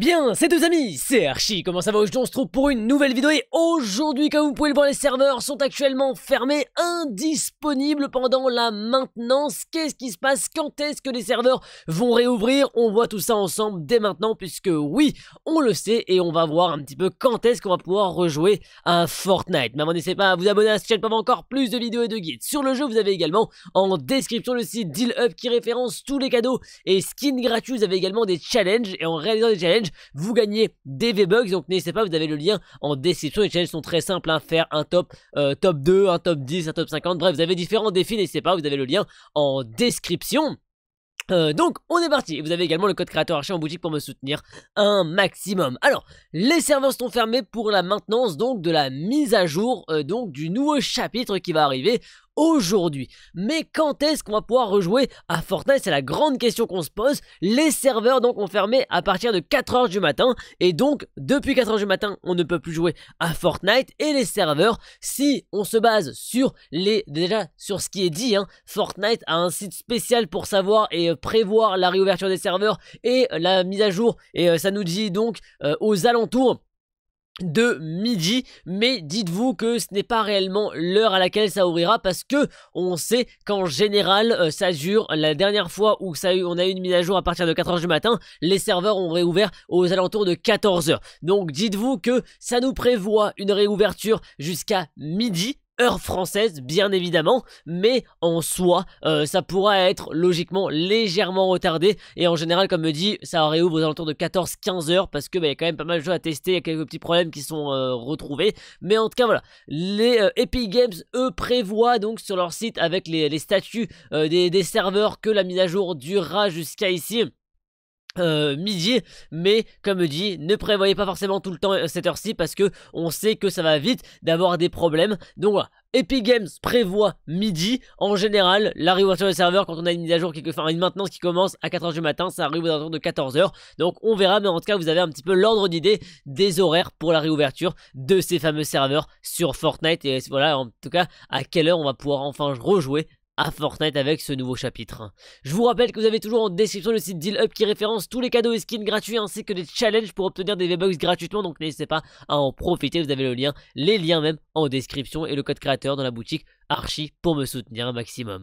Bien, c'est deux amis, c'est Archie, comment ça va aujourd'hui On se trouve pour une nouvelle vidéo et aujourd'hui, comme vous pouvez le voir, les serveurs sont actuellement fermés, indisponibles pendant la maintenance. Qu'est-ce qui se passe Quand est-ce que les serveurs vont réouvrir On voit tout ça ensemble dès maintenant puisque oui, on le sait et on va voir un petit peu quand est-ce qu'on va pouvoir rejouer à Fortnite. Mais n'hésitez pas à vous abonner à cette chaîne pour encore plus de vidéos et de guides. Sur le jeu, vous avez également en description le site Deal Up qui référence tous les cadeaux et skins gratuits. Vous avez également des challenges et en réalisant des challenges, vous gagnez des V-Bucks. Donc n'hésitez pas, vous avez le lien en description. Les challenges sont très simples, à hein, faire un top, euh, top 2, un top 10, un top 50. Bref, vous avez différents défis, n'hésitez pas, vous avez le lien en description. Euh, donc on est parti, vous avez également le code créateur archi en boutique pour me soutenir un maximum. Alors, les serveurs sont fermés pour la maintenance donc de la mise à jour euh, donc du nouveau chapitre qui va arriver aujourd'hui. Mais quand est-ce qu'on va pouvoir rejouer à Fortnite C'est la grande question qu'on se pose. Les serveurs donc ont fermé à partir de 4h du matin et donc depuis 4h du matin on ne peut plus jouer à Fortnite et les serveurs si on se base sur les déjà sur ce qui est dit hein, Fortnite a un site spécial pour savoir et euh, prévoir la réouverture des serveurs et euh, la mise à jour et euh, ça nous dit donc aux alentours de midi, mais dites-vous que ce n'est pas réellement l'heure à laquelle ça ouvrira parce que on sait qu'en général euh, ça dure. La dernière fois où ça on a eu une mise à jour à partir de 4h du matin, les serveurs ont réouvert aux alentours de 14h. Donc dites-vous que ça nous prévoit une réouverture jusqu'à midi, heure française, bien évidemment, mais en soi, euh, ça pourra être logiquement légèrement retardé. Et en général, comme me dit, ça réouvre aux alentours de 14-15 heures parce que bah, il y a quand même pas mal de jeux à tester, il y a quelques petits problèmes qui sont euh, retrouvés. Mais en tout cas, voilà, les euh, Epic Games, eux, prévoient donc sur leur site avec les, statuts des, des serveurs que la mise à jour durera jusqu'à ici. Euh, midi, mais comme dit, ne prévoyez pas forcément tout le temps euh, cette heure-ci parce que on sait que ça va vite d'avoir des problèmes. Donc voilà, Epic Games prévoit midi. En général, la réouverture des serveurs, quand on a une mise à jour, une maintenance qui commence à 4h du matin, ça arrive aux alentours de 14h. Donc on verra, mais en tout cas, vous avez un petit peu l'ordre d'idée des horaires pour la réouverture de ces fameux serveurs sur Fortnite. Et voilà, en tout cas, à quelle heure on va pouvoir enfin rejouer à Fortnite avec ce nouveau chapitre. Je vous rappelle que vous avez toujours en description le site DealUp qui référence tous les cadeaux et skins gratuits ainsi que des challenges pour obtenir des V-Bucks gratuitement donc n'hésitez pas à en profiter, vous avez le lien, les liens même en description et le code créateur dans la boutique Archi pour me soutenir un maximum.